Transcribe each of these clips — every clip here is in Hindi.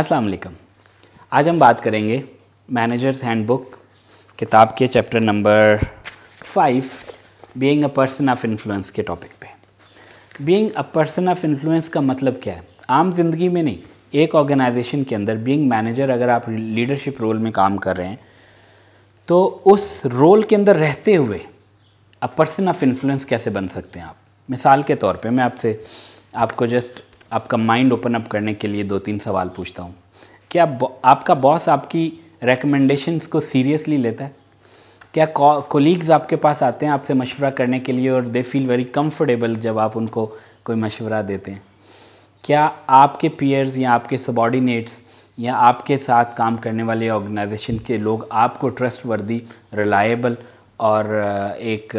अस्सलाम वालेकुम आज हम बात करेंगे मैनेजर्स हैंडबुक किताब के chapter number five being a person of influence के टॉपिक पे being a person of influence का मतलब क्या है आम जिंदगी में नहीं एक ऑर्गेनाइजेशन के अंदर बीइंग मैनेजर अगर आप लीडरशिप रोल में काम कर रहे हैं तो उस रोल के अंदर रहते हुए अ पर्सन ऑफ इन्फ्लुएंस कैसे बन सकते हैं आप मिसाल के तौर पे मैं आपसे आपको जस्ट आपका माइंड ओपन अप करने के लिए दो तीन सवाल पूछता हूँ क्या आपका बॉस आपकी रिकमेंडेशंस को सीरियसली लेता है क्या कोलीग्स आपके पास आते हैं आपसे मशवरा करने के लिए और दे फील वेरी कंफर्टेबल जब आप उनको कोई मशवरा देते हैं क्या आपके पीयर्स या आपके सबॉर्डिनेट्स या आपके साथ काम करने वाले ऑर्गेनाइजेशन के लोग आपको ट्रस्ट वर्दी रिलायबल और एक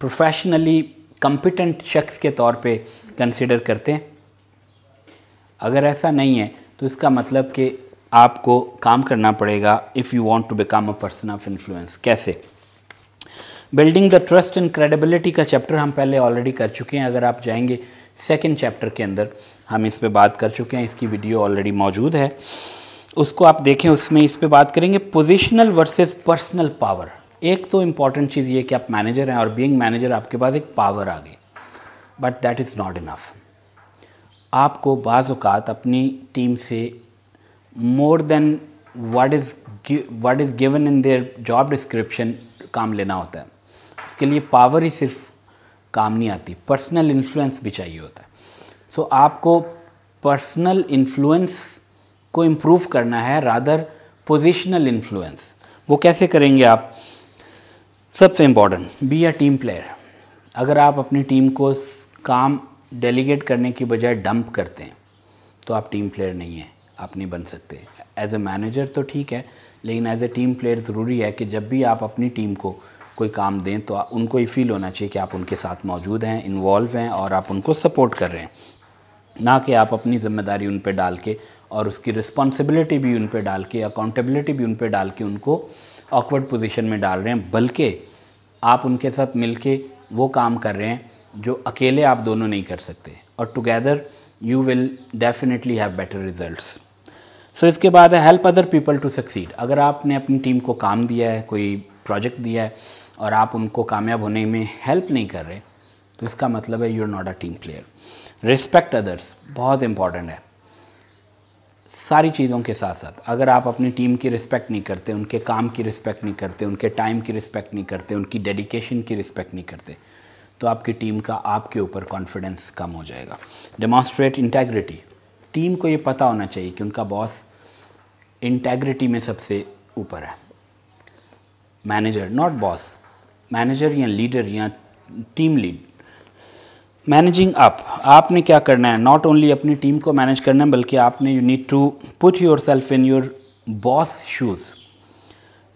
प्रोफेशनली कंपिटेंट शख्स के तौर पे कंसिडर करते हैं अगर ऐसा नहीं है तो इसका मतलब कि आपको काम करना पड़ेगा if you want to become a person of influence कैसे building the trust and credibility का चैप्टर हम पहले ऑलरेडी कर चुके हैं अगर आप जाएंगे सेकेंड चैप्टर के अंदर हम इस पर बात कर चुके हैं इसकी वीडियो ऑलरेडी मौजूद है उसको आप देखें उसमें इस पर बात करेंगे पोजिशनल वर्सेज पर्सनल पावर एक तो इम्पॉर्टेंट चीज़ ये कि आप मैनेजर हैं और बींग मैनेजर आपके पास एक पावर आ गई but that is not enough आपको बाज़ात अपनी टीम से more than what is what is given in their job description काम लेना होता है इसके लिए पावर ही सिर्फ काम नहीं आती पर्सनल इन्फ्लुएंस भी चाहिए होता है सो so, आपको पर्सनल इन्फ्लुएंस को इम्प्रूव करना है रादर पोजिशनल इन्फ्लुएंस वो कैसे करेंगे आप सबसे important be a team player अगर आप अपनी टीम को काम डेलीगेट करने की बजाय डंप करते हैं तो आप टीम प्लेयर नहीं हैं आप नहीं बन सकते एज ए मैनेजर तो ठीक है लेकिन एज ए टीम प्लेयर ज़रूरी है कि जब भी आप अपनी टीम को कोई काम दें तो उनको ये फील होना चाहिए कि आप उनके साथ मौजूद हैं इन्वॉल्व हैं और आप उनको सपोर्ट कर रहे हैं ना कि आप अपनी जिम्मेदारी उन पर डाल के और उसकी रिस्पॉन्सिबिलिटी भी उन पर डाल के अकाउंटेबिलिटी भी उन पर डाल के उनको ऑकवर्ड पोजिशन में डाल रहे हैं बल्कि आप उनके साथ मिल वो काम कर रहे हैं जो अकेले आप दोनों नहीं कर सकते और together you will definitely have better results so इसके बाद है help other people to succeed अगर आपने अपनी टीम को काम दिया है कोई प्रोजेक्ट दिया है और आप उनको कामयाब होने में हेल्प नहीं कर रहे तो इसका मतलब है you are not a team player respect others बहुत इंपॉर्टेंट है सारी चीज़ों के साथ साथ अगर आप अपनी टीम की रिस्पेक्ट नहीं करते उनके काम की रिस्पेक्ट नहीं करते उनके टाइम की रिस्पेक्ट नहीं करते उनकी डेडिकेशन की रिस्पेक्ट नहीं करते तो आपकी टीम का आपके ऊपर कॉन्फिडेंस कम हो जाएगा डेमॉन्स्ट्रेट इंटेग्रिटी टीम को ये पता होना चाहिए कि उनका बॉस इंटेग्रिटी में सबसे ऊपर है मैनेजर नॉट बॉस मैनेजर या लीडर या टीम लीड मैनेजिंग अप आपने क्या करना है नॉट ओनली अपनी टीम को मैनेज करना है बल्कि आपने you need to put yourself in your boss shoes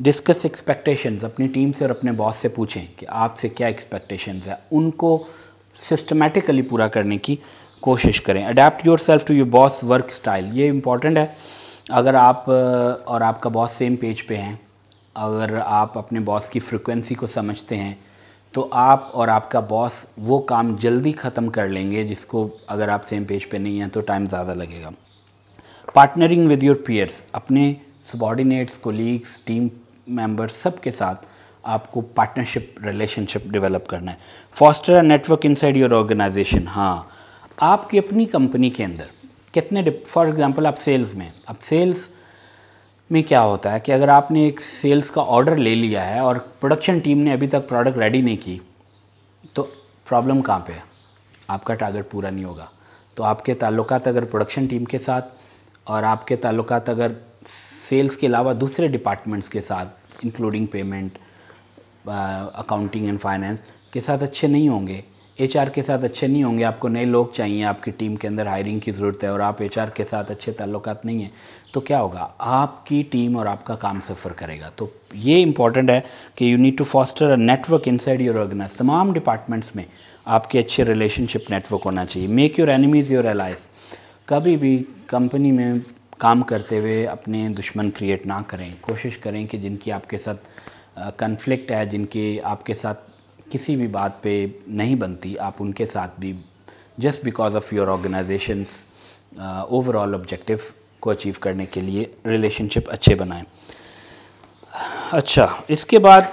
discuss expectations अपनी टीम से और अपने बॉस से पूछें कि आपसे क्या एक्सपेक्टेशंस है उनको सिस्टमेटिकली पूरा करने की कोशिश करें adapt your self to your boss work style ये इम्पॉर्टेंट है अगर आप और आपका बॉस सेम पेज पे हैं अगर आप अपने बॉस की फ्रिक्वेंसी को समझते हैं तो आप और आपका बॉस वो काम जल्दी ख़त्म कर लेंगे जिसको अगर आप सेम पेज पे नहीं हैं तो टाइम ज़्यादा लगेगा पार्टनरिंग विद योर पीयर्स अपने सबॉर्डिनेट्स कोलीग्स टीम मेंबर्स सब के साथ आपको पार्टनरशिप रिलेशनशिप डेवलप करना है foster a network inside your organisation हाँ आपकी अपनी कंपनी के अंदर कितने फॉर एग्जांपल आप सेल्स में अब सेल्स में क्या होता है कि अगर आपने एक सेल्स का ऑर्डर ले लिया है और प्रोडक्शन टीम ने अभी तक प्रोडक्ट रेडी नहीं की तो प्रॉब्लम कहाँ पे है आपका टारगेट पूरा नहीं होगा तो आपके ताल्लुक अगर प्रोडक्शन टीम के साथ और आपके ताल्लुक अगर सेल्स के अलावा दूसरे डिपार्टमेंट्स के साथ including payment accounting and finance के साथ अच्छे नहीं होंगे एच के साथ अच्छे नहीं होंगे आपको नए लोग चाहिए आपकी टीम के अंदर हायरिंग की ज़रूरत है और आप एच के साथ अच्छे ताल्लुक नहीं हैं तो क्या होगा आपकी टीम और आपका काम सफ़र करेगा तो ये इंपॉर्टेंट है कि you need to foster a network inside your organize तमाम डिपार्टमेंट्स में आपके अच्छे रिलेशनशिप नेटवर्क होना चाहिए make your enemies your allies कभी भी कंपनी में काम करते हुए अपने दुश्मन क्रिएट ना करें कोशिश करें कि जिनकी आपके साथ कन्फ्लिक्ट है जिनकी आपके साथ किसी भी बात पे नहीं बनती आप उनके साथ भी just because of your organization overall objective को अचीव करने के लिए रिलेशनशिप अच्छे बनाएं अच्छा इसके बाद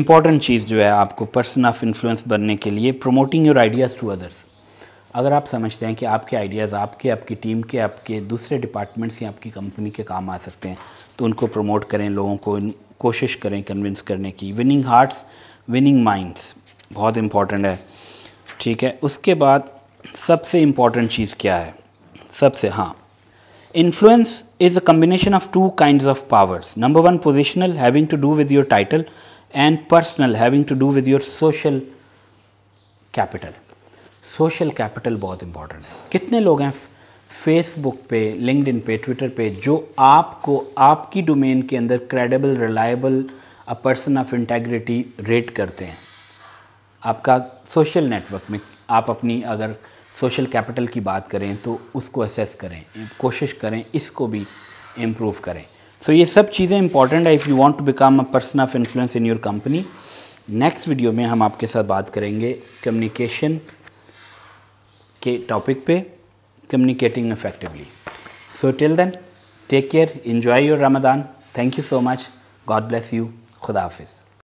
इम्पॉर्टेंट चीज़ जो है आपको पर्सन ऑफ इन्फ्लुएंस बनने के लिए promoting your ideas to others अगर आप समझते हैं कि आपके आइडियाज़ आपके आपकी टीम के आपके दूसरे डिपार्टमेंट्स या आपकी कंपनी के काम आ सकते हैं तो उनको प्रमोट करें लोगों को कोशिश करें कन्विंस करने की विनिंग हार्ट्स विनिंग माइंड्स बहुत इम्पॉर्टेंट है ठीक है उसके बाद सबसे इम्पॉर्टेंट चीज़ क्या है सबसे हाँ influence is a combination of two kind of powers number one positional having to do with your title and personal having to do with your social capital social capital बहुत इंपॉर्टेंट है कितने लोग हैं फेसबुक पे लिंकड पे ट्विटर पे जो आपको आपकी डोमेन के अंदर credible reliable a person of integrity rate करते हैं आपका सोशल नेटवर्क में आप अपनी अगर सोशल कैपिटल की बात करें तो उसको असेस करें कोशिश करें इसको भी इम्प्रूव करें सो so, ये सब चीज़ें इंपॉर्टेंट है if you want to become a person of influence in your company next video में हम आपके साथ बात करेंगे कम्युनिकेशन के टॉपिक पे communicating effectively so till then take care enjoy your Ramadan thank you so much God bless you खुदा हाफिज़